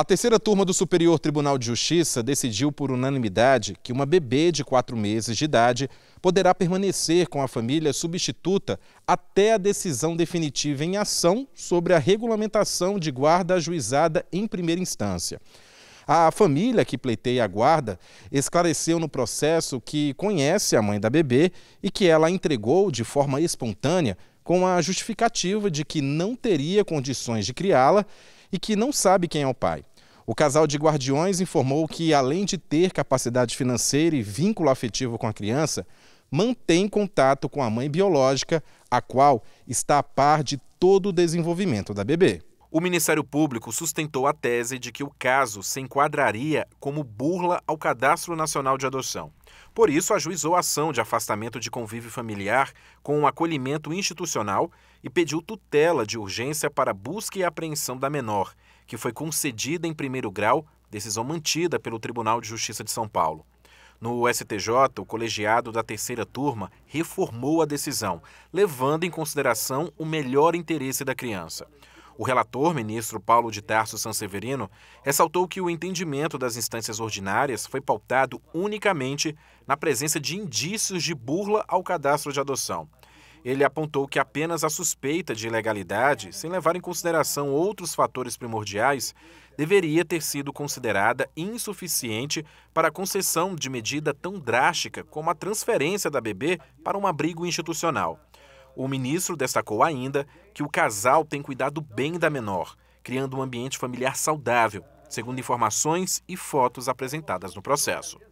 A terceira turma do Superior Tribunal de Justiça decidiu por unanimidade que uma bebê de quatro meses de idade poderá permanecer com a família substituta até a decisão definitiva em ação sobre a regulamentação de guarda ajuizada em primeira instância. A família que pleiteia a guarda esclareceu no processo que conhece a mãe da bebê e que ela entregou de forma espontânea com a justificativa de que não teria condições de criá-la e que não sabe quem é o pai. O casal de guardiões informou que, além de ter capacidade financeira e vínculo afetivo com a criança, mantém contato com a mãe biológica, a qual está a par de todo o desenvolvimento da bebê. O Ministério Público sustentou a tese de que o caso se enquadraria como burla ao Cadastro Nacional de Adoção. Por isso, ajuizou a ação de afastamento de convívio familiar com um acolhimento institucional e pediu tutela de urgência para busca e apreensão da menor, que foi concedida em primeiro grau, decisão mantida pelo Tribunal de Justiça de São Paulo. No STJ, o colegiado da terceira turma reformou a decisão, levando em consideração o melhor interesse da criança. O relator, ministro Paulo de Tarso Sanseverino, ressaltou que o entendimento das instâncias ordinárias foi pautado unicamente na presença de indícios de burla ao cadastro de adoção. Ele apontou que apenas a suspeita de ilegalidade, sem levar em consideração outros fatores primordiais, deveria ter sido considerada insuficiente para a concessão de medida tão drástica como a transferência da bebê para um abrigo institucional. O ministro destacou ainda que o casal tem cuidado bem da menor, criando um ambiente familiar saudável, segundo informações e fotos apresentadas no processo.